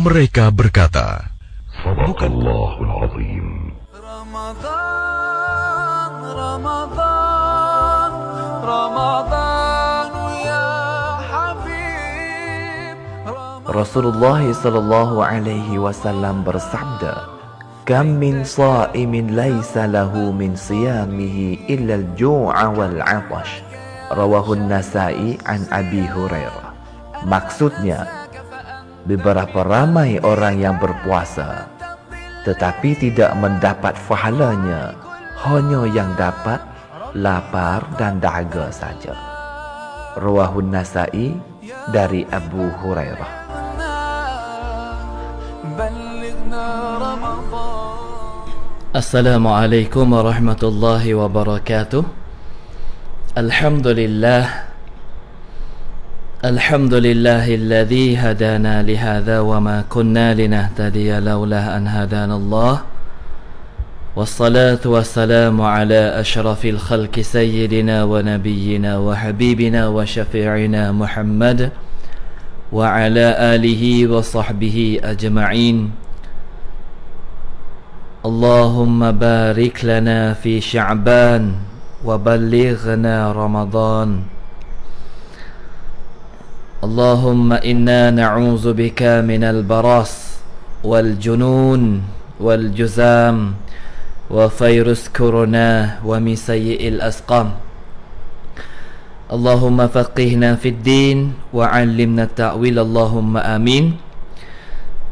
Mereka berkata, Sadaqallahul Azim. Ramadan, Ramadan, Ramadan ya Rasulullah sallallahu alaihi wasallam bersabda, "Kam min sha'imin laisa lahu min siyamihi illa al-ju'a wal-'athash." Rawahu An-Nasa'i an Abi Hurairah. Maksudnya, beberapa ramai orang yang berpuasa tetapi tidak mendapat fahalanya hanya yang dapat lapar dan dahaga saja Ruahun Nasai dari Abu Hurairah Assalamualaikum warahmatullahi wabarakatuh Alhamdulillah الحمد لله الذي هدانا لهذا وما كنا لنهتدي لولا أن هدانا الله والصلاة والسلام على أشرف الخلق سيدنا ونبينا وحبيبنا وشفيعنا محمد وعلى آله وصحبه أجمعين اللهم بارك لنا في شعبان وبلغنا رمضان اللهم إنا نعوذ بك من البراس والجنون والجزام وفيروس كورونا ومن سيء الأسقام اللهم فقهنا في الدين وعلمنا التأويل اللهم آمين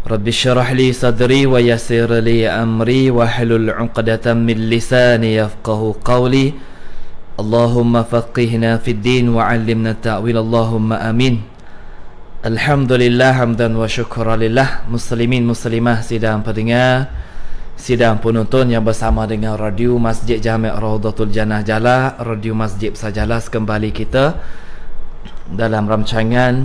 رب اشرح لي صدري ويسر لي أمري واحلل عقدة من لساني يفقه قولي اللهم فقهنا في الدين وعلمنا التأويل اللهم آمين Alhamdulillah hamdan wa syukurallillah muslimin muslimah sidang pendengar sidang penonton yang bersama dengan radio Masjid Jami' Raudatul Jannah Jala radio Masjid Sajalas kembali kita dalam rancangan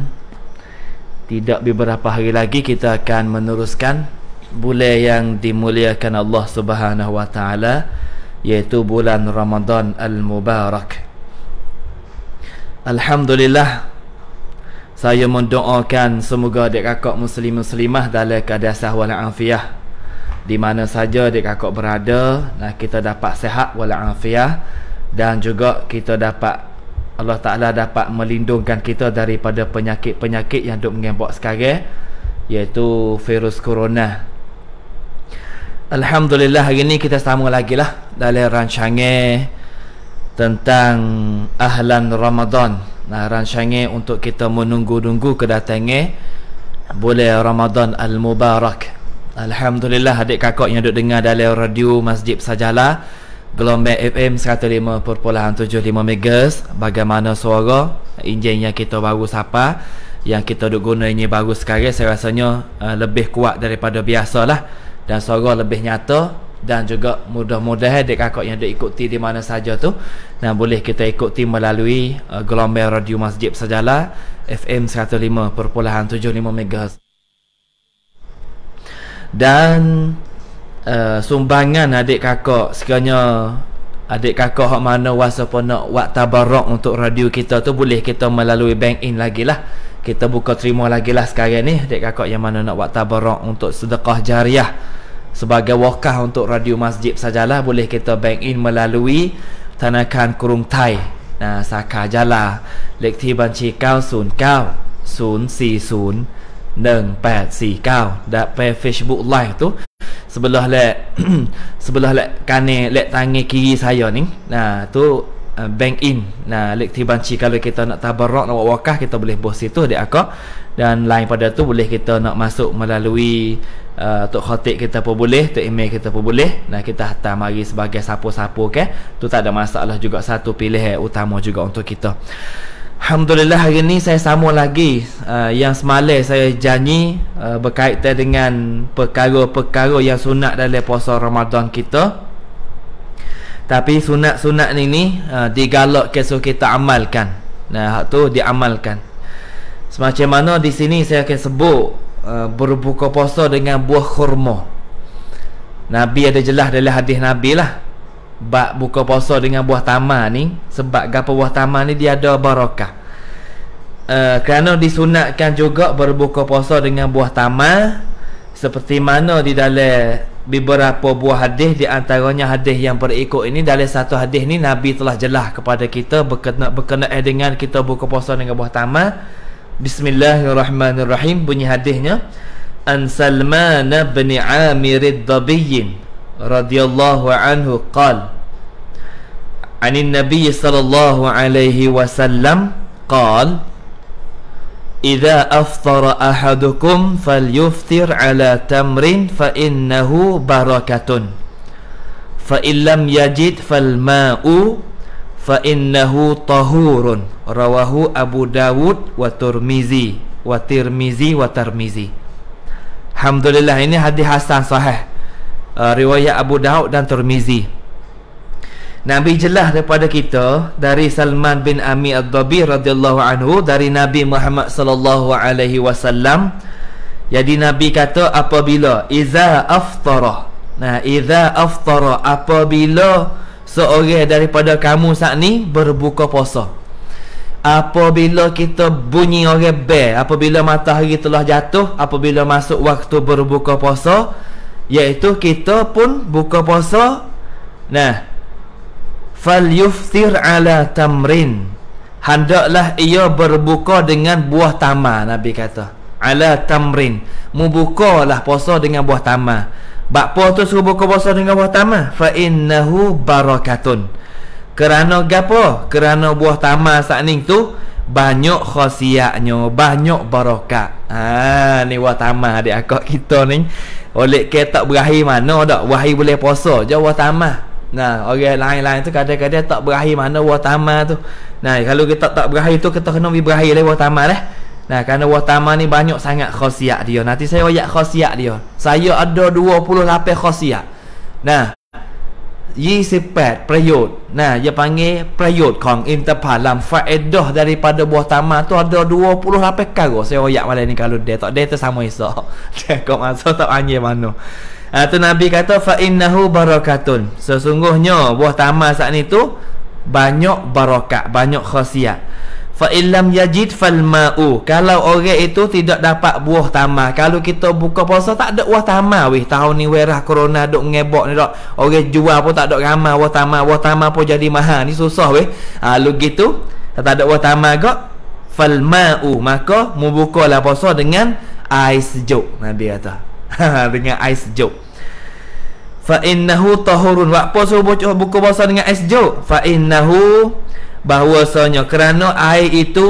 tidak beberapa hari lagi kita akan meneruskan bulan yang dimuliakan Allah Subhanahu wa taala iaitu bulan Ramadan al-Mubarak Alhamdulillah saya mendoakan semoga adik kakak muslim muslimah dalam keadaan sehat afiah di mana saja adik kakak berada nah kita dapat sehat walafiah dan juga kita dapat Allah Taala dapat melindungkan kita daripada penyakit-penyakit yang duk mengembok sekarang iaitu virus corona Alhamdulillah hari ini kita sama lagi lah dalam rancangan tentang ahlan Ramadan Nah, rancangnya untuk kita menunggu-nunggu kedatangnya boleh Ramadan Al-Mubarak. Alhamdulillah adik kakak yang duduk dengar dalam radio Masjid Sajalah gelombang FM 105.75 MHz bagaimana suara enjin yang kita baru sapa yang kita duduk guna ini baru sekarang saya rasanya uh, lebih kuat daripada biasa lah dan suara lebih nyata dan juga mudah-mudahan adik kakak yang ada ikuti di mana saja tu dan boleh kita ikuti melalui uh, gelombang radio masjid sajalah FM 105.75 MHz dan uh, sumbangan adik kakak sekiranya adik kakak hak mana wasa pun nak wak tabarok untuk radio kita tu boleh kita melalui bank in lagi lah kita buka terima lagi lah sekarang ni adik kakak yang mana nak wak tabarok untuk sedekah jariah sebagai wakah untuk radio masjid sajalah boleh kita bank in melalui tanakan kurung thai nah saka jala lekti banci 909401849 dan pe facebook live tu sebelah le sebelah le kane le tangi kiri saya ni nah tu uh, eh, bank in nah lekti banci kalau kita nak tabarrok nak wakah kita boleh bos situ dia akak dan lain pada tu boleh kita nak masuk melalui uh, tok khatib kita pun boleh tok email kita pun boleh nah kita hantar mari sebagai sapu-sapu ke tu tak ada masalah juga satu pilihan utama juga untuk kita Alhamdulillah hari ni saya sama lagi uh, yang semalam saya janji uh, berkaitan dengan perkara-perkara yang sunat dalam puasa Ramadan kita. Tapi sunat-sunat ni ni uh, digalak kesok kita amalkan. Nah, hak tu diamalkan. Semacam mana di sini saya akan sebut uh, Berbuka puasa dengan buah kurma Nabi ada jelas dalam hadis Nabi lah Bak buka puasa dengan buah tamar ni Sebab gapa buah tamar ni dia ada barakah uh, Kerana disunatkan juga berbuka puasa dengan buah tamar Seperti mana di dalam beberapa buah hadis Di antaranya hadis yang berikut ini Dalam satu hadis ini Nabi telah jelah kepada kita berkena, berkenaan dengan kita buka puasa dengan buah tamar Bismillahirrahmanirrahim bunyi hadisnya An Salman bin Amir ad-Dabi radhiyallahu anhu qal An Nabi sallallahu alaihi wasallam qal Idza afṭara ahadukum falyuftir ala tamrin fa innahu barakatun fa illam yajid falma'u fa innahu tahurun rawahu Abu Dawud wa Tirmizi wa Tirmizi wa Tirmizi Alhamdulillah ini hadis hasan sahih uh, riwayat Abu Dawud dan Tirmizi Nabi jelah daripada kita dari Salman bin Ami Ad-Dabi radhiyallahu anhu dari Nabi Muhammad sallallahu alaihi wasallam jadi Nabi kata apabila iza aftara nah iza aftara apabila seorang daripada kamu saat ni berbuka puasa apabila kita bunyi orang bel apabila matahari telah jatuh apabila masuk waktu berbuka puasa iaitu kita pun buka puasa nah fal yuftir ala tamrin hendaklah ia berbuka dengan buah tamar nabi kata ala tamrin mubukalah puasa dengan buah tamar Bakpo tu suruh buka puasa dengan buah tamah Fa innahu barakatun Kerana gapo? Kerana buah tamah saat ni tu Banyak khosiaknya Banyak barakat Haa ni buah tamah adik akak kita ni Oleh ke tak berakhir mana tak wahai boleh puasa je buah tamah Nah, orang lain-lain tu kadang-kadang tak berakhir mana buah tamah tu Nah, kalau kita tak berakhir tu kita kena berakhir lah buah tamah lah eh? Nah, kerana Watama ni banyak sangat khosiat dia. Nanti saya ayat khosiat dia. Saya ada 28 khosiat. Nah, ye sepat prayut. Nah, dia panggil prayut kong interpalam faedah daripada buah tamar tu ada 28 perkara. Saya ayat malam ni kalau dia tak dia tu sama isa. Dia kok masa tak anje mano. Ah tu Nabi kata fa innahu barakatun. Sesungguhnya buah tamar saat ni tu banyak barakat, banyak khosiat fa illam yajid fal ma'u kalau orang itu tidak dapat buah tamah kalau kita buka puasa tak ada buah tamah weh tahun ni werah corona dok ngebok ni dok orang jual pun tak ada ramai buah tamah buah tamah pun jadi mahal ni susah weh ha lu gitu tak ada buah tamah gak fal ma'u maka mu bukalah puasa dengan ais sejuk nabi kata ha, dengan ais sejuk fa innahu tahurun wa puasa buka puasa dengan ais sejuk fa innahu bahawasanya kerana air itu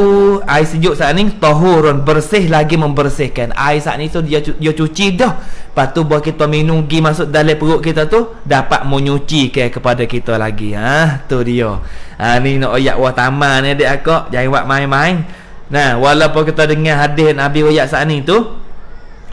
air sejuk saat ni tahurun bersih lagi membersihkan air saat ni tu dia, dia cuci dah lepas tu buat kita minum pergi masuk dalam perut kita tu dapat menyucikan kepada kita lagi ha tu dia ha ni nak ayat wah taman ni adik aku jangan buat main-main nah walaupun kita dengar hadis Nabi ayat saat ni tu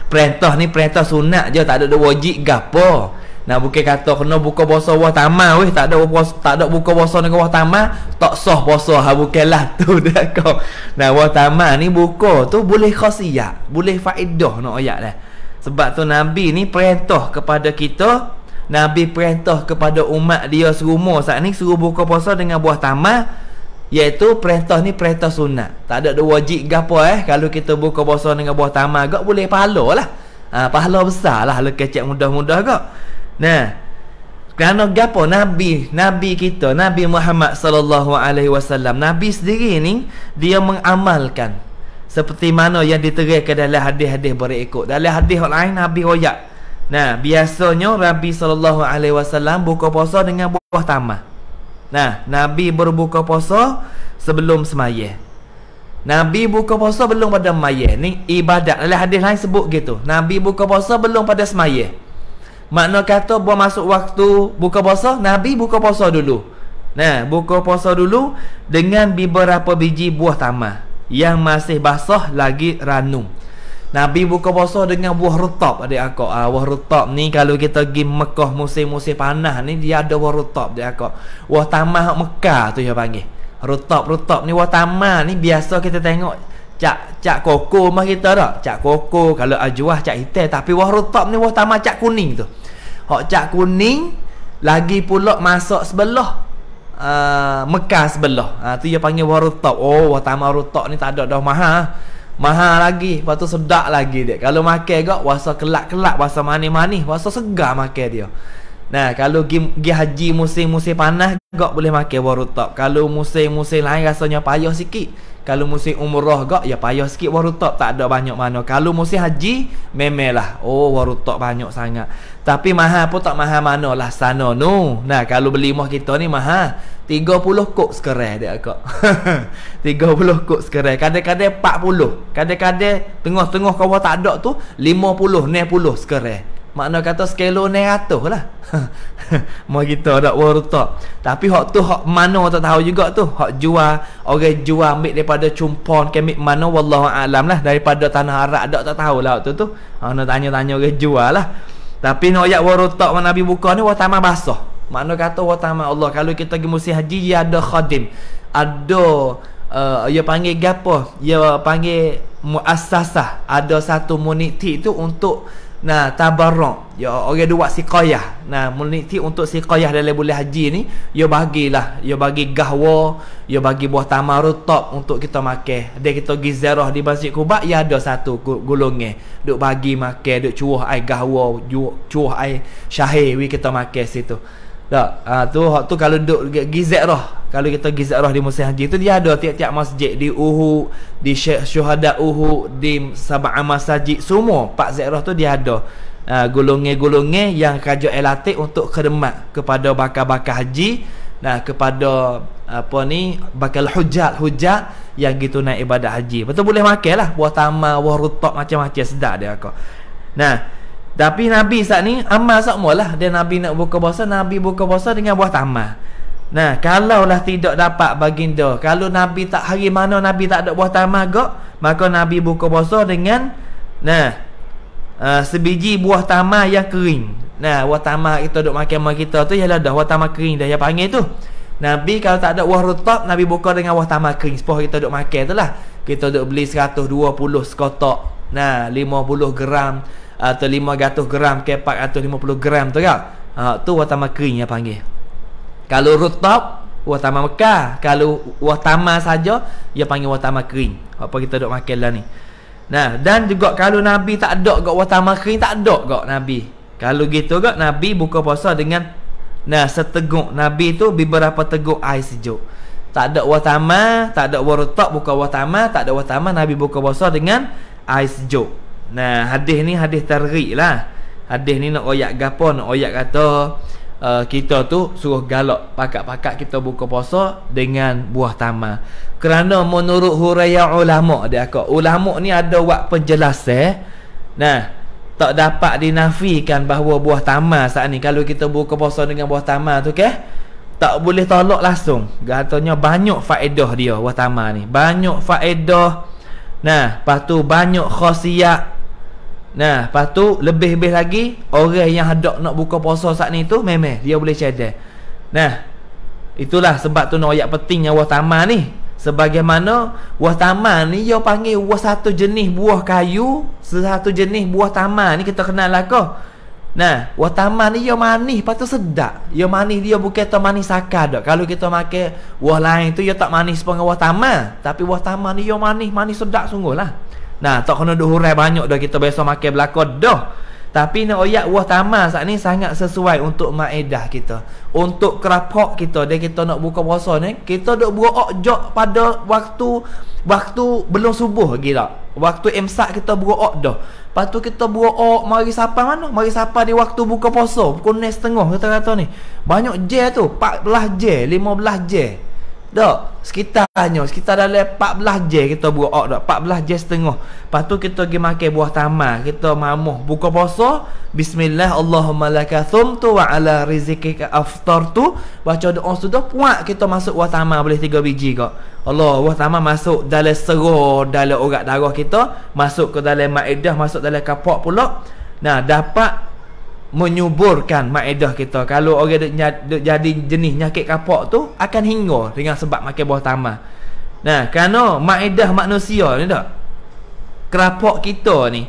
perintah ni perintah sunat je tak ada wajib gapo Nah bukan kata kena buka puasa wah tamah weh tak ada puasa tak ada buka puasa dengan wah tamah tak sah puasa ha bukanlah tu dia kau. Nah wah tamah ni buka tu boleh khasiat, boleh faedah nak no, ayat lah. Sebab tu Nabi ni perintah kepada kita Nabi perintah kepada umat dia serumur saat ni suruh buka puasa dengan buah tamah iaitu perintah ni perintah sunat. Tak ada ada wajib gapo eh kalau kita buka puasa dengan buah tamah gak boleh pahala lah. Ha, pahala besar lah kalau kecek mudah-mudah gak. Nah. Kerana gapo Nabi, Nabi kita, Nabi Muhammad sallallahu alaihi wasallam, Nabi sendiri ni dia mengamalkan seperti mana yang diterangkan dalam hadis-hadis berikut. Dalam hadis lain Nabi royak. Nah, biasanya Nabi sallallahu alaihi wasallam buka puasa dengan buah tamah. Nah, Nabi berbuka puasa sebelum semayah. Nabi buka puasa belum pada semayah. Ni ibadat. Dalam hadis lain sebut gitu. Nabi buka puasa belum pada semayah. Makna kata buat masuk waktu buka puasa, Nabi buka puasa dulu. Nah, buka puasa dulu dengan beberapa biji buah tamah yang masih basah lagi ranum. Nabi buka puasa dengan buah rutab adik aku. Ah, buah rutab ni kalau kita pergi Mekah musim-musim panas ni dia ada buah rutab adik aku. Buah tamah Mekah tu dia panggil. Rutab rutab ni buah tamah ni biasa kita tengok cak cak koko mah kita dak cak koko kalau ajuah cak hitam tapi wah rotop ni wah tamat cak kuning tu hok cak kuning lagi pula masuk sebelah uh, Mekah sebelah uh, tu dia panggil wah rotop oh wah tamat rotop ni tak ada dah maha, maha lagi lepas tu sedap lagi dia kalau makan gak rasa kelak-kelak rasa manis-manis rasa segar makan dia Nah, kalau pergi haji musim-musim panas, gak boleh makan warutop. Kalau musim-musim lain rasanya payah sikit. Kalau musim umrah gak ya payah sikit warutop tak ada banyak mana. Kalau musim haji memelah. Oh warutop banyak sangat. Tapi maha pun tak mahal manalah sana nu. Nah kalau beli rumah kita ni mahal. 30 kok sekerai dia kok. 30 kok sekerai. Kadang-kadang 40. Kadang-kadang tengah-tengah kau tak ada tu 50, 60 sekerai. Makna kata skelo ni atuh lah Mau kita ada warta Tapi hak tu hak mana tak tahu juga tu Hak jual Orang jual ambil daripada cumpon ke ambil mana Wallahu alam lah Daripada tanah Arab tak tak tahu lah tu tu ha, Orang Nak tanya-tanya orang jual lah Tapi nak ayat warta Mana Nabi buka ni Wartama basah Makna kata Wartama Allah Kalau kita pergi musim haji Ya ada khadim Ada uh, Ya panggil gapo Ya panggil Muassasah Ada satu munitik tu untuk Nah, tabarrok. Ya orang dia buat siqayah. Nah, meniti untuk siqayah dalam bulan haji ni, yo ya bagilah, yo ya bagi gahwa, yo ya bagi buah tamarutok untuk kita makan. Ada kita pergi ziarah di Masjid Kuba, ya ada satu gulungnya. Duk bagi makan, duk cuah air gahwa, cuah air syahir kita makan situ. Tak. Ha, tu hak tu kalau duk pergi ziarah, kalau kita pergi ziarah di Musim Haji tu dia ada tiap-tiap masjid di Uhu, di Syekh Syuhada Uhu, di Sab'a masjid semua. Pak ziarah tu dia ada. Ha, ah, gulungnya-gulungnya yang kajo elatik untuk khidmat kepada bakal-bakal haji nah kepada apa ni bakal hujat hujat yang gitu naik ibadah haji betul boleh makan lah buah tamar buah rutok macam-macam sedap dia kau nah tapi Nabi saat ni amal sok lah Dia Nabi nak buka puasa Nabi buka puasa dengan buah tamah Nah, kalau lah tidak dapat baginda Kalau Nabi tak hari mana Nabi tak ada buah tamah kok Maka Nabi buka puasa dengan Nah uh, Sebiji buah tamah yang kering Nah, buah tamah kita duduk makan sama kita tu Ialah dah buah tamah kering dah yang panggil tu Nabi kalau tak ada buah rutab Nabi buka dengan buah tamah kering Sepuluh kita duduk makan itulah Kita duduk beli 120 sekotak Nah, 50 gram atau lima 500 gram ke puluh gram tu kan ha, tu watama kering yang panggil kalau rutab watama mekah kalau watama saja dia panggil watama kering apa kita duk makan lah ni nah dan juga kalau nabi tak ada kat watama kering tak ada kat nabi kalau gitu kat nabi buka puasa dengan nah seteguk nabi tu beberapa teguk air sejuk tak ada watama tak ada rutab buka watama tak ada watama nabi buka puasa dengan ais sejuk Nah, hadis ni hadis tarik lah Hadis ni nak oyak gapo Nak oyak kata uh, Kita tu suruh galak Pakat-pakat kita buka puasa Dengan buah tamar Kerana menurut huraya ulama dia aku Ulama ni ada buat penjelas eh Nah Tak dapat dinafikan bahawa buah tamar saat ni Kalau kita buka puasa dengan buah tamar tu ke Tak boleh tolak langsung Katanya banyak faedah dia buah tamar ni Banyak faedah Nah, lepas tu banyak khasiat Nah, lepas tu lebih-lebih lagi orang yang hendak nak buka puasa saat ni tu memang dia boleh cedek. Nah, itulah sebab tu nak pentingnya Allah Taala ni. Sebagaimana buah taman ni dia panggil buah satu jenis buah kayu, satu jenis buah taman ni kita kenal lah ko. Nah, buah taman ni dia manis, lepas tu sedap. Dia manis dia bukan tu manis saka dak. Kalau kita makan buah lain tu dia tak manis sepanggil buah taman, tapi buah taman ni dia manis, manis sedap sungguh lah. Nah, tak kena duhurai banyak dah kita biasa makan belakang dah. Tapi ni oyak wah tamal saat ni sangat sesuai untuk maedah kita. Untuk kerapok kita dia kita nak buka puasa ni, kita dok buak jok pada waktu waktu belum subuh lagi dak. Waktu imsak kita buak dah. Patu tu kita buak mari sapa mana? Mari sapa di waktu buka puasa, pukul 9.30 kita kata ni. Banyak je tu, 14 je, 15 je. Dok, sekitarnya, sekitar dalam 14 je kita buat dok, 14 je setengah. Lepas tu kita pergi makan buah tamar, kita mamuh buka puasa, bismillah Allahumma laka thumtu wa ala rizqika aftartu. Baca doa sudah puak kita masuk buah tamar boleh tiga biji kok. Allah, buah tamar masuk dalam seruh dalam urat darah kita, masuk ke dalam maedah, masuk dalam kapok pula. Nah, dapat menyuburkan maedah kita kalau orang duk, nyat, jadi jenis nyakit kapok tu akan hingga dengan sebab makan buah tamah nah kerana maedah manusia ni tak kerapok kita ni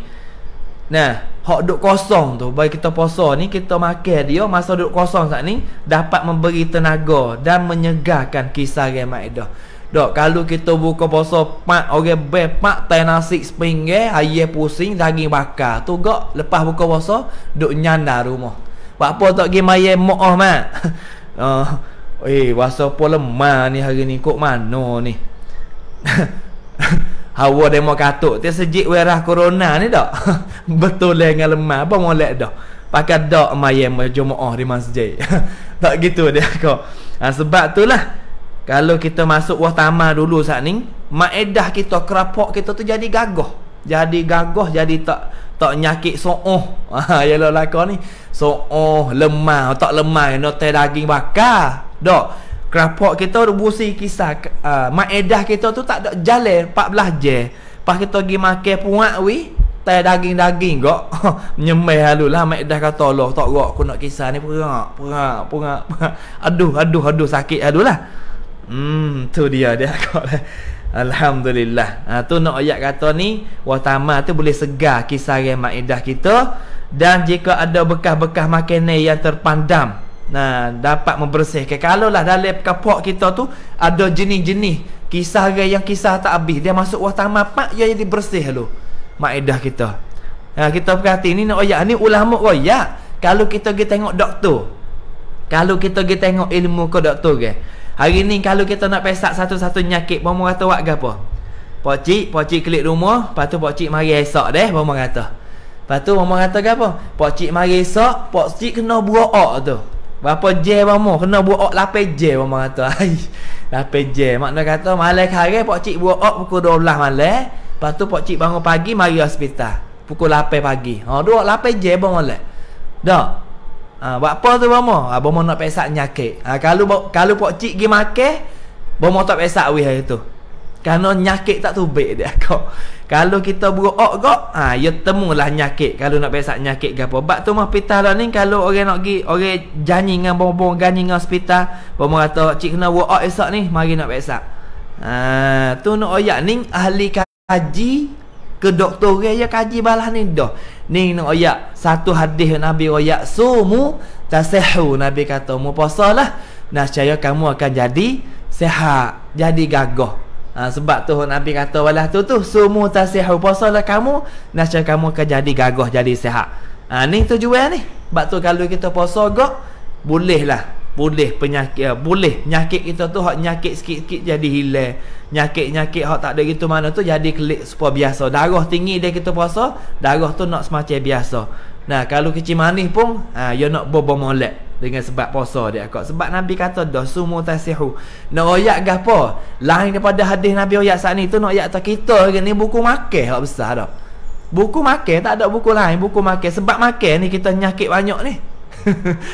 nah hak duk kosong tu bagi kita puasa ni kita makan dia masa duk kosong saat ni dapat memberi tenaga dan menyegarkan kisah maedah Dok kalau kita buka puasa pak orang be pak teh nasi sepinggi ayah pusing daging bakar. Tu gak lepas buka puasa dok nyanda rumah. Pak apa tak gim ayah mooh mak. Oh, uh, eh puasa pun lemah ni hari ni kok mano ni. Hawa demo katuk tiap sejik werah corona ni dok. Betul le ngan lemah apa molek dok. Pakai dok mayem jumaah di masjid. tak gitu dia kok. Ha, sebab tu lah kalau kita masuk wah tamah dulu saat ni Maedah kita, kerapok kita tu jadi gagah Jadi gagah, jadi tak tak nyakit so'oh ah, Ya lah laka ni So'oh, lemah, tak lemah Kena teh daging bakar Tak, kerapok kita tu busi kisah uh, Maedah kita tu tak ada jalan 14 je Lepas kita pergi makan puak we Teh daging-daging kok Menyemeh lalu lah Maedah kata Allah Tak kok aku nak kisah ni Perak, perak, perak, Aduh, aduh, aduh Sakit lalu lah Hmm, tu dia dia kot. Lah. Alhamdulillah. Ha, tu nak ayat kata ni, watama tu boleh segar kisah maidah kita. Dan jika ada bekas-bekas makanan yang terpandam, nah, dapat membersihkan. Kalau lah dalam kapok kita tu, ada jenis-jenis kisah yang kisah tak habis. Dia masuk watama pak, ya jadi bersih lho. Maidah kita. Ha, kita perhati ni nak ayat ni ulama royak. Kalau kita pergi tengok doktor. Kalau kita pergi tengok ilmu ke doktor ke. Okay? Hari ni kalau kita nak pesak satu-satu nyakit Bapak kata buat apa? Pakcik, pakcik klik rumah Lepas tu pakcik mari esok deh Bapak kata Lepas tu Bapak kata apa? Pakcik mari esok Pakcik kena buak tu Berapa je Bapak? Kena buak lape je Bapak kata Lape je Makna kata malai kare pakcik buak pukul 12 malai Lepas tu pakcik bangun pagi mari hospital Pukul 8 pagi Haa, dua lape je Bapak malai Tak? Ha, buat apa tu bomo? Ha, bomo nak pesak nyakit. Ha, kalau kalau pak cik gi makan, bomo tak pesak weh hari tu. Karena nyakit tak tu tubik dia kau. Kalau kita berok kok, ha, ya temulah nyakit. Kalau nak pesak nyakit gapo apa. Bak tu mah pita lah ni, kalau orang nak gi, orang janji dengan bomo, janji dengan hospital. Bomo kata, cik kena berok esok ni, mari nak pesak. Ha, tu nak oyak ni, ahli kaji ke doktor dia ya kaji balah ni dah Ni nak ayat Satu hadis Nabi ayat Sumu Tasehu Nabi kata Mu lah Nasyaya kamu akan jadi Sehat Jadi gagoh ha, Sebab tu Nabi kata Walah tu tu Sumu tasehu Puasa lah kamu Nasyaya kamu akan jadi gagah Jadi sehat ha, Ni tu juga ni Sebab tu kalau kita puasa gok Boleh lah Boleh penyakit ya, Boleh Nyakit kita tu Nyakit sikit-sikit jadi hilang Nyakit-nyakit hak tak ada gitu mana tu jadi kelik super biasa. Darah tinggi dia kita puasa, darah tu nak semacam biasa. Nah, kalau kecil manis pun, ha, you nak bobo molek dengan sebab puasa dia kok. Sebab Nabi kata dah sumu tasihu. Nak oyak gapo? Lain daripada hadis Nabi oyak saat ni tu nak oyak tak kita ni buku makan hak besar dah. Buku makan tak ada buku lain, buku makan. Sebab makan ni kita nyakit banyak ni.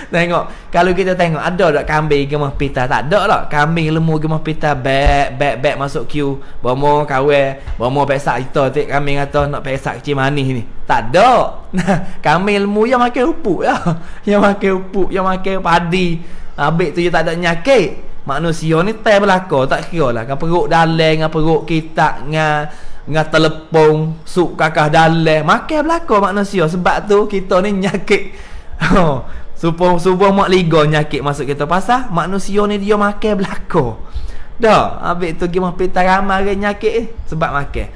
tengok kalau kita tengok ada tak kambing gemah pita tak ada lah kambing lemu gemah pita bek bek bek masuk queue bomo kawe bomo pesak kita tik kambing atau nak pesak kecil manis ni tak ada kambing lemu yang makan upuk ya, yang makan upuk yang makan padi abik tu je tak ada nyakit manusia ni tak berlaku tak kira lah kan perut dalai dengan perut kita dengan dengan telepong suk kakah dalai makan berlaku manusia sebab tu kita ni nyakit Supo oh, supo mak liga nyakit masuk kita pasar manusia ni dia makan belako. Dah, habis tu gimah pita ramai ke nyakit eh, sebab makan.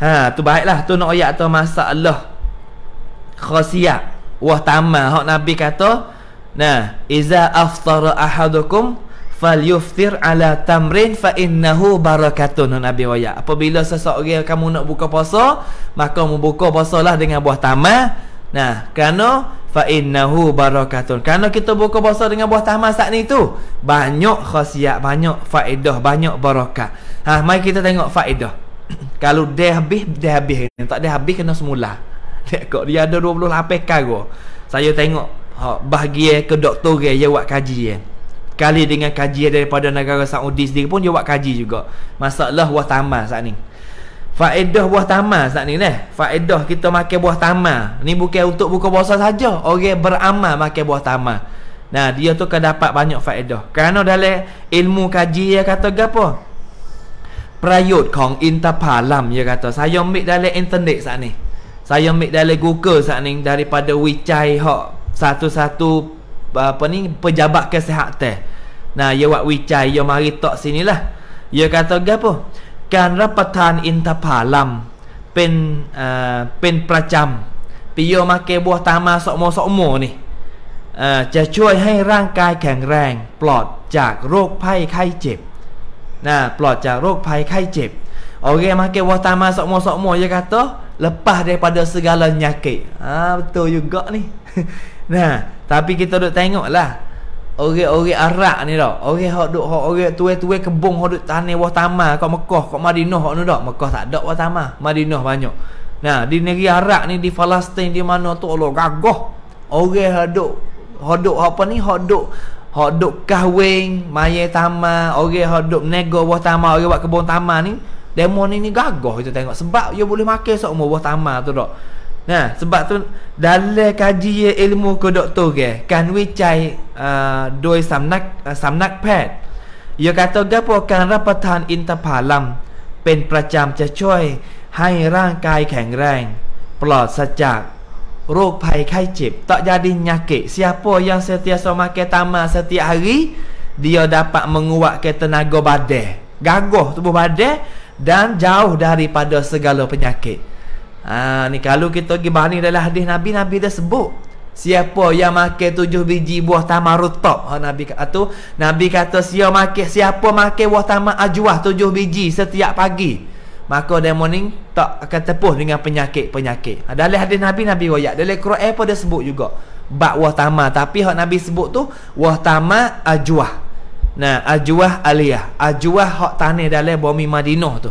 Ha, tu baiklah tu nak ayat tu masalah. Khosiat. Wah tama, hak Nabi kata, nah, iza aftara ahadukum falyuftir ala tamrin fa innahu barakatun Nabi waya. Apabila seseorang kamu nak buka puasa, maka membuka puasalah dengan buah tama. Nah, kerana fa innahu barakatun Karena kita buka puasa dengan buah tahmas saat ni tu banyak khasiat banyak faedah banyak barakah ha mai kita tengok faedah kalau dah habis dah habis tak dah habis kena semula kok dia ada 28 karo saya tengok ha, bahagia ke doktor dia dia buat kaji dia kali dengan kaji daripada negara Saudi sendiri pun dia buat kaji juga masalah buah tahmas saat ni Faedah buah tamar saat ni lah Faedah kita makan buah tamar Ni bukan untuk buka puasa saja Orang beramal makan buah tamar Nah dia tu akan dapat banyak faedah Kerana dalam ilmu kaji dia kata gapo. Prayut kong interpalam dia kata Saya ambil dalam internet saat ni Saya ambil dalam google saat ni Daripada wicai hok Satu-satu apa ni pejabat kesihatan. Nah, ia buat wicai, ia mari tok sinilah. Ia kata gapo. การรับประทานอินทผลัมเป็นเป็นประจำปิโยมาเกบัวตามาสโมสโมนี่จะช่วยให้ร่างกายแข็งแรงปลอดจากโรคภัยไข้เจ็บนะปลอดจากโรคภัยไข้เจ็บโอเคมาเก a n b u า h t ม m a r s o k า o s โ k m o dia ะ a t a l e p a ั d a r i p อ่าตัวยุ a n y a k ะ t a ่ ha, betul juga ต i n a ต tapi k i t า duk orang-orang Arab ni dak. Orang hok duk hok orang tua-tua kebun hok duk tanam buah tamar kau Mekah, kat Madinah hok ni Mekah tak ada buah tamar, Madinah banyak. Nah, di negeri Arab ni di Palestin di mana tu Allah gagah. Orang hok duk hok duk apa ni hok duk hok duk kahwin, maye tamah orang hok duk nego buah tamar, orang buat kebun tamah ni, demo ni ni gagah kita tengok sebab dia boleh makan sok umur tu dak. Nah, ha, sebab tu dalam kaji ilmu ke doktor ke, kan we cai uh, doi samnak uh, samnak pet. Ia kata gapo kan rapatan interpalam pen pracam ca choi hai rang kai kheng rang plot sajak rok pai kai chip tak jadi nyake siapa yang setia sama ke tama setiap hari dia dapat menguat ke tenaga badai gagah tubuh badan dan jauh daripada segala penyakit ha, ni kalau kita pergi bahan ni dalam hadis Nabi Nabi dah sebut siapa yang makan tujuh biji buah tamarut top ha, Nabi ha, tu Nabi kata siapa makan siapa makan buah tamar ajuah tujuh biji setiap pagi maka dia morning tak akan tepuh dengan penyakit-penyakit ha, dalam hadis Nabi Nabi wayak, dalam Quran pun dia sebut juga bak buah tamar tapi hak Nabi sebut tu buah tamar ajuah Nah, ajuah aliyah. Ajuah hak tanah dalam bumi Madinah tu.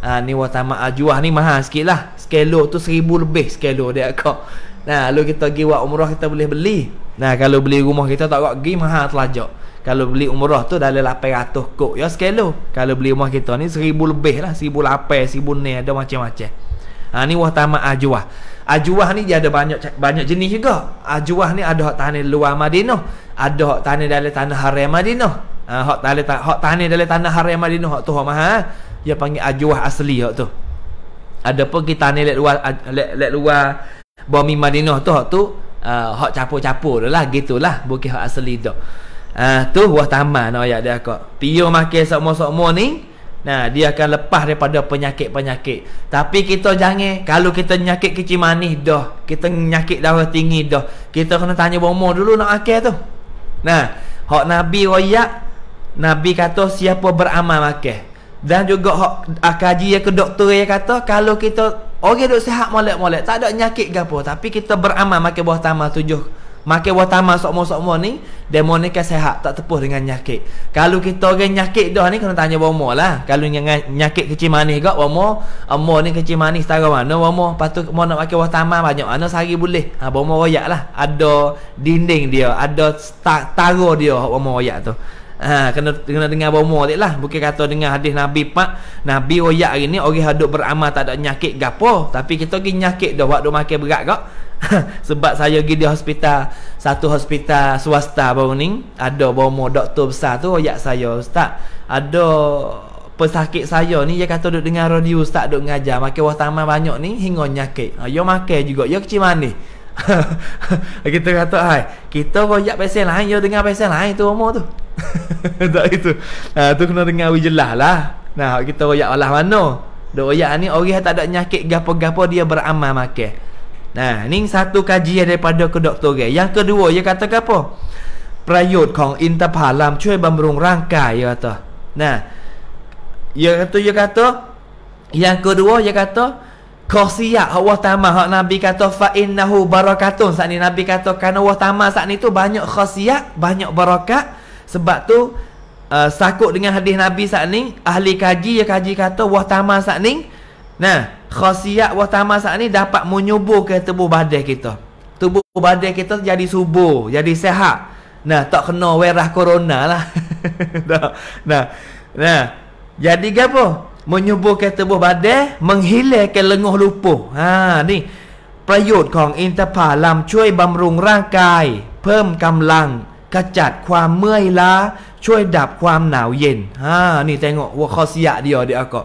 Ha, ni watama ajuah ni mahal sikit lah skelo tu seribu lebih skelo dia kau nah kalau kita pergi buat umrah kita boleh beli nah kalau beli rumah kita tak buat pergi mahal telajak kalau beli umrah tu dah dalam 800 kok ya Skelo. kalau beli rumah kita ni seribu lebih lah seribu lapai seribu ni ada macam-macam ha ni wah tamat ajuah ajuah ni dia ada banyak banyak jenis juga ajuah ni ada hak tanah luar Madinah ada hak tanah dari tanah haram Madinah ha, hak tanah hak tanah dalam Madinah hak tu hak maha dia panggil ajuah asli hak tu ada adapun kita ni lek luar lek, lek luar bumi Madinah tu hak tu uh, ah, hak capur-capur lah gitulah bukan hak asli dok uh, ah, tu buah taman, nak no, ayat dia kok tio makan sokmo-sokmo ni nah dia akan lepas daripada penyakit-penyakit tapi kita jangan kalau kita nyakit kecil manis dah kita nyakit darah tinggi dah kita kena tanya bomo dulu nak akal tu nah hak nabi royak nabi kata siapa beramal makan dan juga hak akaji ah, ya ke doktor ya kata kalau kita orang okay, duk sihat molek-molek tak ada nyakit ke apa tapi kita beramal makan buah tamar tujuh makan buah tamar sokmo-sokmo ni demo ni kan sihat tak tepuh dengan nyakit. Kalau kita orang okay, nyakit dah ni kena tanya bomo lah. Kalau dengan nyakit kecil manis gak bomo, amo ah, ni kecil manis tara mana bomo patu mo nak makan buah tamar banyak mana sehari boleh. Ha bomo royak lah. Ada dinding dia, ada taro dia hak bomo royak tu. Ha, kena, kena dengar bomo tadi lah Bukan kata dengar hadis Nabi Pak Nabi oyak hari ni Orang hadut beramal tak ada nyakit gapo Tapi kita pergi nyakit dah Waktu makin berat kok Sebab saya pergi di hospital Satu hospital swasta baru ni Ada bomo doktor besar tu Oyak saya ustaz Ada pesakit saya ni dia kata duk dengar radio ustaz duk ngajar makan wah banyak ni hingga nyakit ha, yo makan juga yo kecil manis kita kata hai kita royak pasal lain yo dengar pasal lain tu umur tu tak itu ha, tu kena dengar wi jelas lah nah kita royak alah mana dok royak ni orang tak ada nyakit gapo-gapo dia beramal makan nah ni satu kajian daripada ke doktor yang kedua dia kata gapo. prayut kong intapalam cuy bambrung rangka ya kata nah yang kata dia kata yang kedua dia kata Kosia, Allah tamah Hak Nabi kata Fa'innahu barakatun Saat Nabi kata Kerana Allah tamah saat ni tu Banyak khosiak Banyak barakat Sebab tu uh, Sakut dengan hadis Nabi saat ni Ahli kaji Ya kaji kata Allah tamah saat ni Nah Khosiak Allah tamah saat ni Dapat menyubuh ke tubuh badai kita Tubuh badai kita jadi subuh Jadi sehat Nah tak kena werah corona lah Nah Nah jadi apa? menyuburkan tubuh badan menghilangkan lenguh lupuh ha นี่ประโยชน์ของอินทผลัมช่วยบำรุงร่างกาย เพิ่มกำลังขจัดความเมื่อยล้า ช่วยดับความหนาวเย็นฮ่านี่ tengok wa khasiyat dia dia akak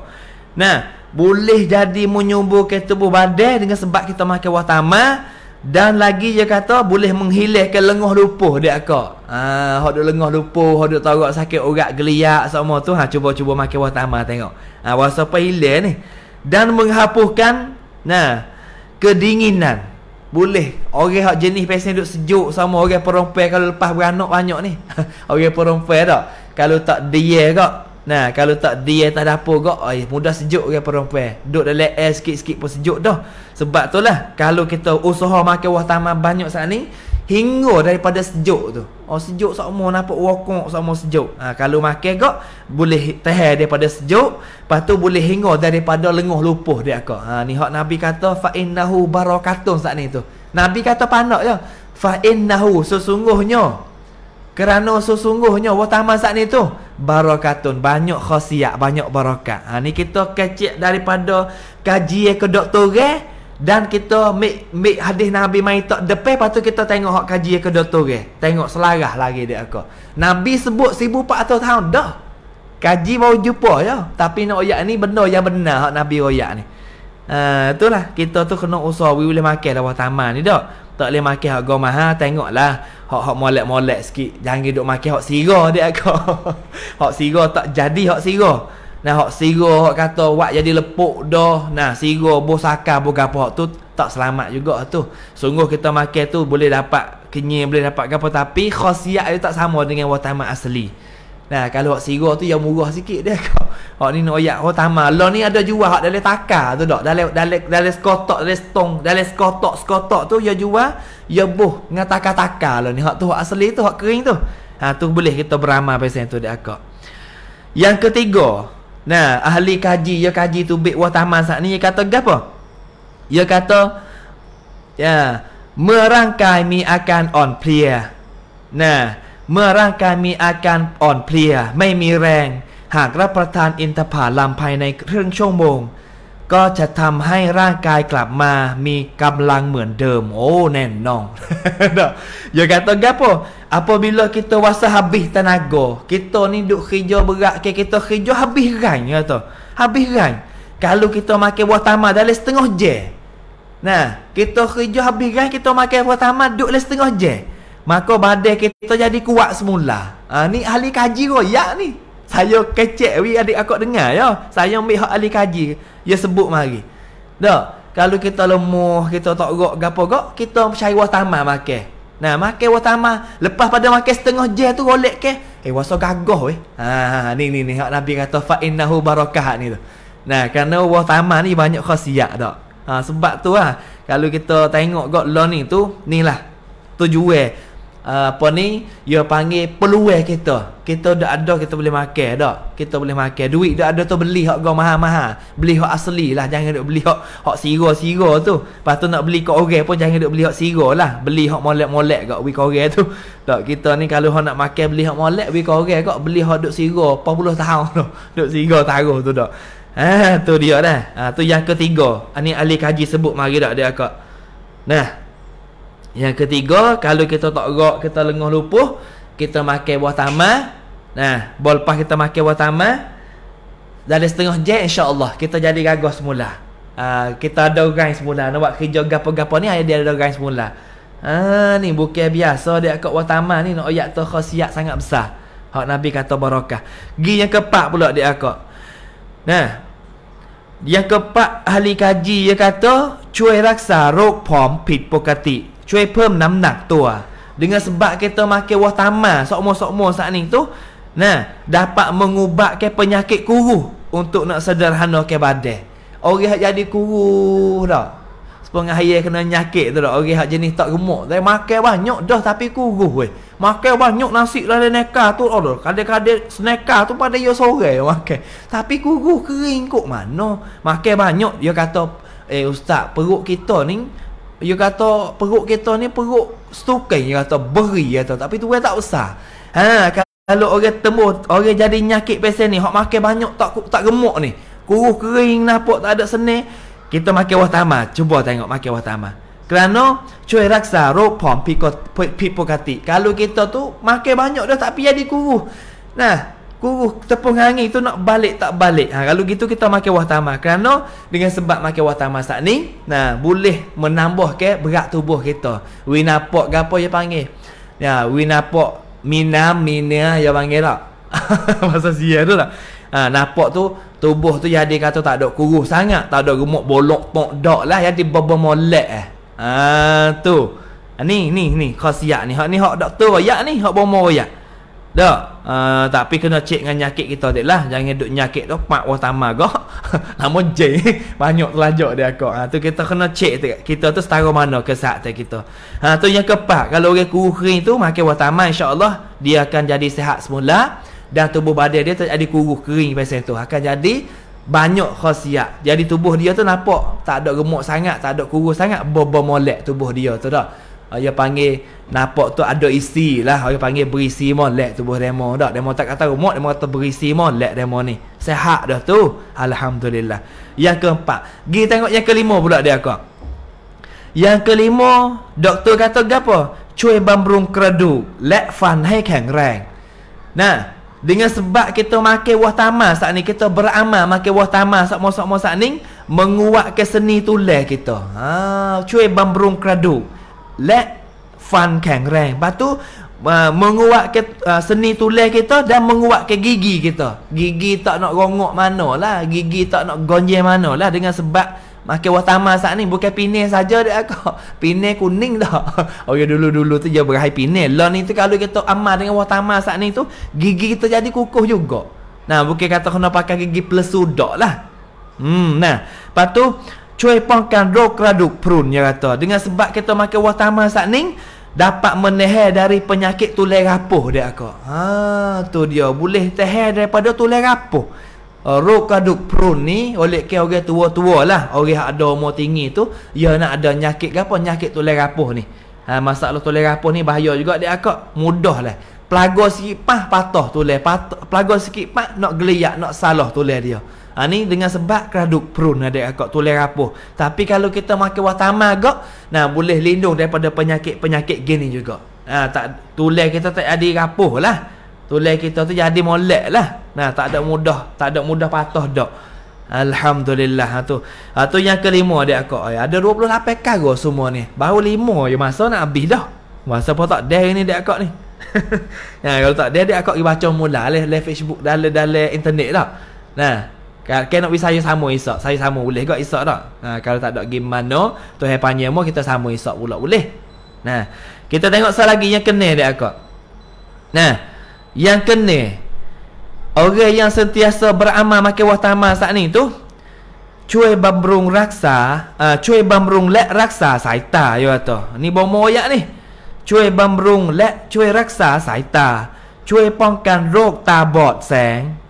nah boleh jadi menyuburkan tubuh badan dengan sebab kita makan watama Dan lagi dia kata boleh menghilangkan lenguh lupuh dia kak. Ha, hak duk lenguh lupuh, hak duk tarak sakit urat geliak semua tu. Ha cuba-cuba makan buah tamar tengok. Ha rasa apa hilang ni. Dan menghapuskan nah kedinginan. Boleh orang hak jenis pasien duk sejuk sama orang perempuan kalau lepas beranak banyak ni. orang perempuan tak kalau tak dia kak Nah, kalau tak di ada apa kok? ai mudah sejuk ke perempuan. Duduk dalam air sikit-sikit pun sejuk dah. Sebab tu lah kalau kita usaha makan buah tamar banyak saat ni, hingga daripada sejuk tu. Oh, sejuk sama nampak wokok sama sejuk. Ha, kalau makan kok boleh tahan daripada sejuk, lepas tu boleh hingga daripada lenguh lupuh dia kok. Ha, ni hak Nabi kata fa innahu barakatun saat ni tu. Nabi kata panak je. Ya? Fa innahu sesungguhnya so, kerana sesungguhnya Wataman saat ni tu Barakatun Banyak khasiat Banyak barakat ha, Ni kita kecil daripada Kaji ke doktor doktoreh dan kita mik mik hadis Nabi mai tak depe patu kita tengok hak kaji ke doktor ke eh? tengok selarah lagi dia aku Nabi sebut 1400 tahun dah kaji mau jumpa ya tapi nak oyak ni benda yang benar hak Nabi oyak ni uh, itulah kita tu kena usaha we boleh makan lawa taman ni dok tak boleh makan harga mahal tengoklah hak hak molek molek sikit jangan duk makan hak sira dia aku hak sira tak jadi hak sira nah hak sira hak kata wak jadi lepuk dah nah sira bo sakar bo gapo hak tu tak selamat juga tu sungguh kita makan tu boleh dapat kenyang boleh dapat gapo tapi khasiat dia tak sama dengan watama asli Nah, kalau hak sirah tu yang murah sikit dia kau. Hak ni nak oyak oh tamah. Lah ni ada jual hak dalam takar tu dak. Dalam dalam dalam skotok, dalam tong, dalam skotok, skotok tu ya jual, ya boh dengan takar-takar lah ni. Hak tu hak asli tu, hak kering tu. Ha tu boleh kita beramal pasal tu dak akak. Yang ketiga, nah ahli kaji ya kaji tu bik wah tamah sat ni ya kata gapo? Ya kata ya merangkai mi akan on pria. Nah, เมื่อร่างกายมีอาการอ่อนเพลีย ไม่มีแรง หากรับประทานอินทผลัมภายในครึ่งชั่วโมง ก็จะทำให้ร่างกายกลับมามีกำลังเหมือนเดิมโอ้แน่นอนอย่ากันต้องแกป apabila kita rasa habis tenaga kita ni duk kerja berat ke kita kerja habis rang ya tu habis rang kalau kita makan buah tamar dalam setengah je nah kita kerja habis rang kita makan buah tamar duk dalam setengah je Maka badai kita jadi kuat semula. Ha, ni ahli kaji ya ni. Saya kecek wi adik aku dengar ya. Saya ambil hak ahli kaji. Dia sebut mari. Dah. Kalau kita lemuh, kita tak gok, gapo gok, kita percaya wah tamah makan. Nah, makan wah tamah. Lepas pada makan setengah je tu golek ke. Eh, wah so gagah weh. Ha, ni ni ni. Hak Nabi kata, fa'innahu barakah ni tu. Nah, kerana wah tamah ni banyak khasiat tak. Ha, sebab tu lah. Kalau kita tengok gok lo ni tu, ni lah. Tu jual uh, apa ni dia panggil peluang kita kita dah ada kita boleh makan dah kita boleh makan duit dah ada tu beli hak gua maha maha. beli hak asli lah jangan duk beli hak hak sira-sira tu lepas tu nak beli kat orang pun jangan duk beli hak sira lah beli hak molek-molek kat wi orang tu tak kita ni kalau hak nak makan beli hak molek wi orang kat beli hak duk sira 40 tahun tu duk sira taruh tu dak ah tu dia dah ah tu yang ketiga ani ah, ahli kaji sebut mari dak dia kak nah yang ketiga, kalau kita tak rok, kita lenguh lupuh, kita makan buah tamah. Nah, bolpah kita makan buah tamah. Dari setengah jam insya-Allah kita jadi gagah semula. Uh, kita ada orang semula nak buat kerja gapo-gapo ni ada ada orang semula. Ah, uh, ni bukan biasa dia kat buah tamah ni nak ayat tu khasiat sangat besar. Hak Nabi kata barakah. Gi yang keempat pula dia kat. Nah. Yang keempat ahli kaji dia kata cuai raksa rok pom pit pokati tua ah. dengan sebab kita saat nah dapat mengubah ke penyakit kuru untuk nak sederhana ke badan orang hak jadi kuru dah sepengah hari kena nyakit tu dah orang hak jenis tak gemuk dia makan banyak dah tapi kuru weh makan banyak nasi lalai neka tu oh, aduh kadang-kadang seneka tu pada dia sore makan tapi kuru kering kok mana makan banyak dia kata eh ustaz perut kita ni You kata perut kita ni perut stuken You kata beri you kata. Tapi tu kan tak usah. ha, Kalau orang tembus Orang jadi nyakit pesen ni Hak makan banyak tak tak gemuk ni Kuruh kering nampak tak ada seni Kita makan buah tamah Cuba tengok makan buah tamah Kerana Cui raksa Ropom Pipo kati Kalau kita tu Makan banyak dah tapi jadi kuruh Nah Kuruh tepung angin itu nak balik tak balik. Ha, kalau gitu kita makan buah tamar. Kerana dengan sebab makan buah tamar saat ni. Nah, boleh menambah ke berat tubuh kita. Winapok ke apa dia panggil. Ya, winapok minam mina dia panggil tak. Masa sia tu lah. Ha, napok tu tubuh tu jadi kata tak ada kuruh sangat. Tak ada gemuk bolok tok dok lah. Jadi berbual molek eh. Ha, tu. Ha, ni ni ni khasiat ni. Ha, ni hak doktor ayak ni. Hak bomo ayak. Tak. Uh, ah, tapi kena cek dengan nyakit kita dia lah. Jangan duk nyakit tu pak utama ke. Lama J Banyak telajak dia kau. Ah, ha, tu kita kena cek tu. Kita tu setara mana kesehatan kita. Ha, tu yang keempat. Kalau orang kurus tu makan utama insya Allah Dia akan jadi sehat semula. Dan tubuh badan dia tak jadi kurus kering pasal tu. Akan jadi banyak khasiat. Jadi tubuh dia tu nampak tak ada gemuk sangat. Tak ada kurus sangat. Bobo molek tubuh dia tu dah. Ah, dia panggil nampak tu ada isi lah dia panggil berisi mon lek tubuh dia demo Dia demo tak kata rumah demo kata berisi mon lek dia demo ni sehat dah tu alhamdulillah yang keempat pergi tengok yang kelima pula dia kau yang kelima doktor kata gapo cuy bambrung keredu lek fan hai kengreng nah dengan sebab kita makan buah tamas saat ni kita beramal makan buah tamas sak mosok-mosok ni menguat ke seni tulah kita ha ah, cuy bambrung keredu let fun kangreng batu uh, menguat ke uh, seni tulis kita dan menguat ke gigi kita gigi tak nak rongok lah, gigi tak nak mana lah dengan sebab Makan watama saat ni Bukan pinih saja dia aku Pinih kuning dah Oh ya dulu-dulu tu Dia berahai pinih Lah ni tu kalau kita amal dengan watama saat ni tu Gigi kita jadi kukuh juga Nah bukan kata kena pakai gigi plus sudok lah Hmm nah Lepas tu cuai pangkan roh keraduk perun dia ya kata dengan sebab kita makan buah tamar saat ni dapat menehel dari penyakit tulai rapuh dia aku ha tu dia boleh teher daripada tulai rapuh uh, roh keraduk prun ni oleh ke orang tua-tua lah orang ada umur tinggi tu ia nak ada nyakit ke apa nyakit tulai rapuh ni ha, masalah tulai rapuh ni bahaya juga dia aku mudah lah pelagor sikit pah patah tulai patah, pelagor sikit pah nak geliak nak salah tulai dia Ha, ni dengan sebab keraduk prun ada akak tulis rapuh. Tapi kalau kita makan buah tamar agak, nah boleh lindung daripada penyakit-penyakit gini juga. Ha, tak tulis kita tak jadi rapuh lah. Tulis kita tu jadi molek lah. Nah, tak ada mudah, tak ada mudah patah dok. Alhamdulillah ha, tu. Ha, tu yang kelima adik aku. Ay, ada 28 karo semua ni. Baru 5 je masa nak habis dah. Masa pun tak dah ni adik aku ni. ya, kalau tak dia dia aku baca mula lah leh le Facebook dalam dalam internet dah. Nah, Kena pergi saya sama esok Saya sama boleh kot esok tak ha, Kalau tak ada game mana Tu yang panjang mu Kita sama esok pula boleh Nah Kita tengok soal lagi yang kena dia kot Nah Yang kena Orang yang sentiasa beramal Makin waktu amal saat ni tu cuy bambrung raksa uh, ah, Cui bambrung lek raksa Saita yo ya tu Ni bawa moyak ni Cui bambrung lek cui raksa Saita cuy pongkan rok tabot seng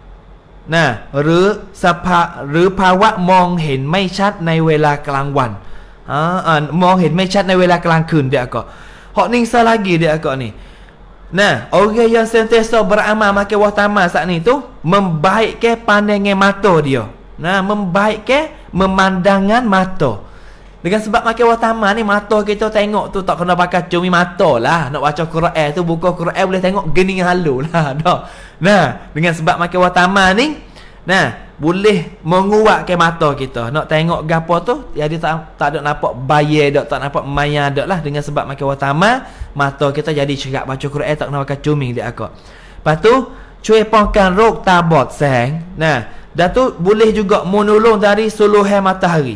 นะหรือสภาหรือภาวะมองเห็นไม่ชัดในเวลากลางวันมองเห็นไม่ชัดในเวลากลางคืนเดียก็หพนิ่งสลากีเดียก็นี่นะโอเคยังเซนเตสโซบรามามาเกวตามาสักนี่ตุ้มมบายแค่ปานเงมาโตเดียวนะมบายแค่มมันดังงานมาโต Dengan sebab makin watama ni mata kita tengok tu tak kena pakai cumi mata lah. Nak baca Quran tu buka Quran boleh tengok gening halu lah. Dah. Nah, dengan sebab makin watama ni nah boleh menguat ke mata kita nak tengok gapo tu jadi ya, tak tak ada nampak baye dok tak nampak maya dok lah dengan sebab makin watama mata kita jadi cerak baca Quran tak kena pakai cumi dia aku. Lepas tu cuy pongkan rok tabot sang. Nah, dah tu boleh juga menolong dari suluhan matahari.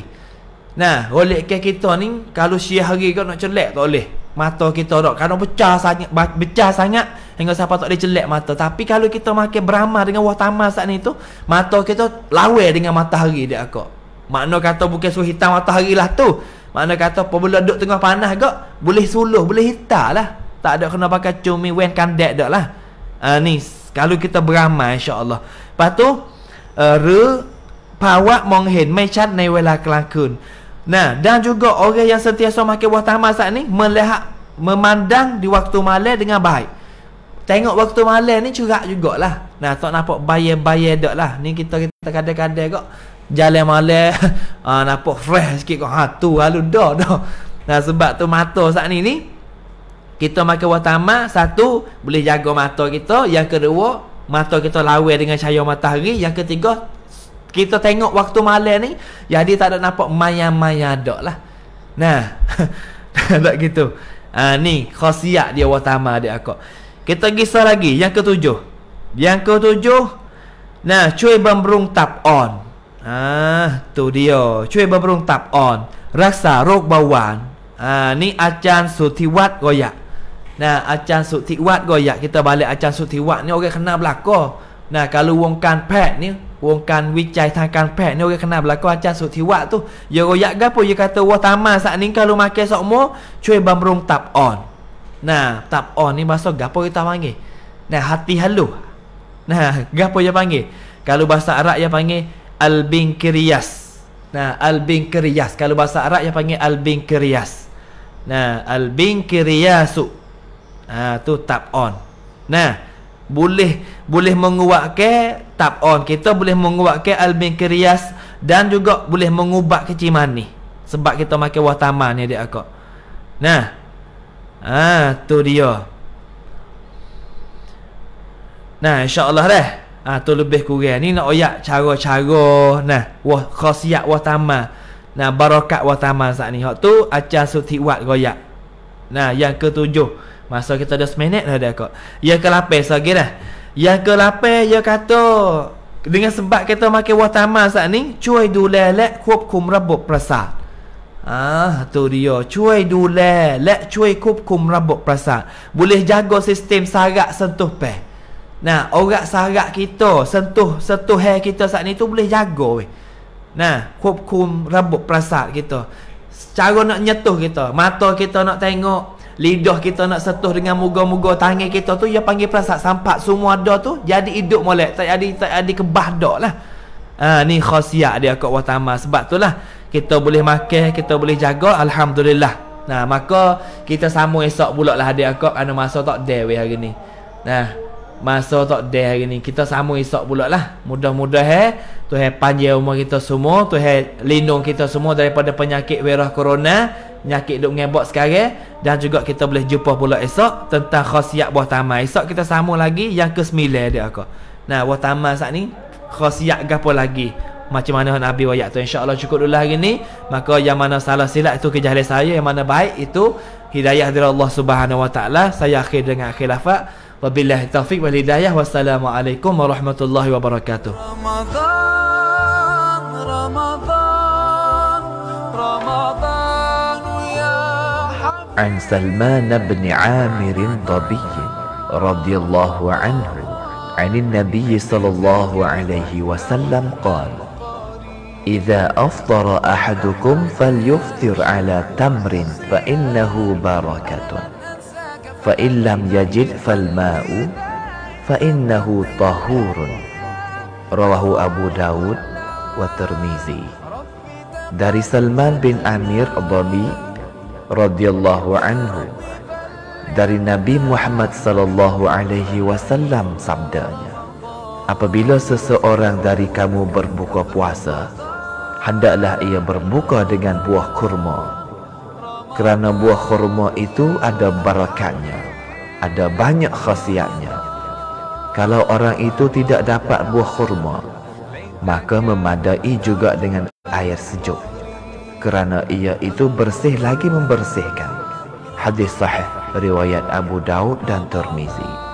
Nah, golek kek kita ni kalau siah hari kau nak celak tak boleh. Mata kita dok kalau pecah sangat pecah sangat hingga siapa tak boleh celak mata. Tapi kalau kita makan beramal dengan wah tamas saat ni tu, mata kita lawe dengan matahari dia aku. Makna kata bukan suruh hitam matahari lah tu. Makna kata apabila duduk tengah panas kau, boleh suluh, boleh hitam lah. Tak ada kena pakai cumi wen kandek dok lah. Uh, ni, kalau kita beramal insyaAllah. Lepas tu, uh, re, pawak monghen mecat ne wela kelakun Nah, dan juga orang yang sentiasa makan buah tamar saat ni melihat memandang di waktu malam dengan baik. Tengok waktu malam ni curak jugalah. Nah, tak nampak bayar-bayar dak lah. Ni kita kita kadang-kadang kok jalan malam uh, nampak fresh sikit kok hatu lalu dah dah. Nah, sebab tu mata saat ni ni kita makan buah tamar satu boleh jaga mata kita, yang kedua mata kita lawai dengan cahaya matahari, yang ketiga kita tengok waktu malam ni Jadi tak ada nampak maya-maya dok lah Nah Tak gitu ha, Ni khasiat dia watama dia aku Kita kisah lagi yang ketujuh Yang ketujuh Nah cuy bambrung tap on Ah ha, tu dia cuy bambrung tap on Rasa rok bawang ha, ah, Ni acan sutiwat goyak Nah, Acan Sutiwat goyak. Kita balik Acan Sutiwat ni orang kenal belakang. Nah, kalau wong kan pet ni, วงการวิจัยทางการแพทย์ในโอกาสแล้วก็อาจารย์สุธิวะตุยโยยะกะปุยกาตัวตามมาสานิงกาลูมาเกสโมช่วยบำรุงตับอ่อนนะตับอ่อนนี่มาสกกะปุยตามังเงนะฮัตติฮัลลูนะกะปุยปังเงกาลูภาษาอาหรับยังเงอัลบิงคิริยัสนะอัลบิงคิริยัสกาลูภาษาอาหรับยังเงอัลบิงคิริยัสนะอัลบิงคิริยัสุอ่าตุตับอ่อนนะบุลิบุลิมงวะแก Tap on kita boleh menguatkan al-binkrias dan juga boleh mengubat kecil manis sebab kita makan buah tamar ni adik aku nah ah tu dia nah insyaallah dah ah tu lebih kurang ni nak oyak cara-cara nah buah khasiat buah tamar nah barakat buah tamar saat ni hak tu acah suti wat royak nah yang ketujuh masa kita dah seminit dah adik aku yang ke lagi dah so, okay, yang ke lapan dia kata dengan sebab kita makan buah tamar saat ni, cuai dulai le kub kum rabuk prasat. Ah, tu dia. Cuai dulai le cuy kub kum rabuk prasat. Boleh jaga sistem sarak sentuh pe. Nah, orang sarak kita, sentuh sentuh hair kita saat ni tu boleh jaga weh. Nah, kub kum rabuk prasat kita. Cara nak nyetuh kita, mata kita nak tengok, Lidah kita nak setuh dengan muga-muga tangan kita tu Dia panggil perasaan sampak semua ada tu Jadi hidup molek Tak ada, tak ada kebah dah lah ha, Ni khasiat dia kot watama Sebab tu lah, Kita boleh makan, kita boleh jaga Alhamdulillah Nah maka kita sama esok pula lah dia kot Ada masa tak dewe hari ni Nah Masa tak ada hari ni Kita sama esok pula lah Mudah-mudah eh Tuhan panjang umur kita semua tu Tuhan lindung kita semua Daripada penyakit wirah corona penyakit duk ngebot sekarang dan juga kita boleh jumpa pula esok tentang khasiat buah tamar. Esok kita sambung lagi yang ke-9 dia aku. Nah, buah tamar saat ni khasiat gapo lagi? Macam mana Nabi wayak tu insya-Allah cukup dulu hari ni. Maka yang mana salah silap itu kejahilan saya, yang mana baik itu hidayah dari Allah Subhanahu wa taala. Saya akhir dengan Wa Wabillahi taufik wal hidayah. Wassalamualaikum warahmatullahi wabarakatuh. Ramadhan. عن سلمان بن عامر ضبي رضي الله عنه عن النبي صلى الله عليه وسلم قال إذا أفطر أحدكم فليفطر على تمر فإنه بركة فإن لم يجد فالماء فإنه طهور رواه أبو داود والترمذي dari Salman bin Amir Dhabi radhiyallahu anhu dari Nabi Muhammad sallallahu alaihi wasallam sabdanya apabila seseorang dari kamu berbuka puasa hendaklah ia berbuka dengan buah kurma kerana buah kurma itu ada barakahnya ada banyak khasiatnya kalau orang itu tidak dapat buah kurma maka memadai juga dengan air sejuk kerana ia itu bersih lagi membersihkan. Hadis sahih riwayat Abu Daud dan Tirmizi.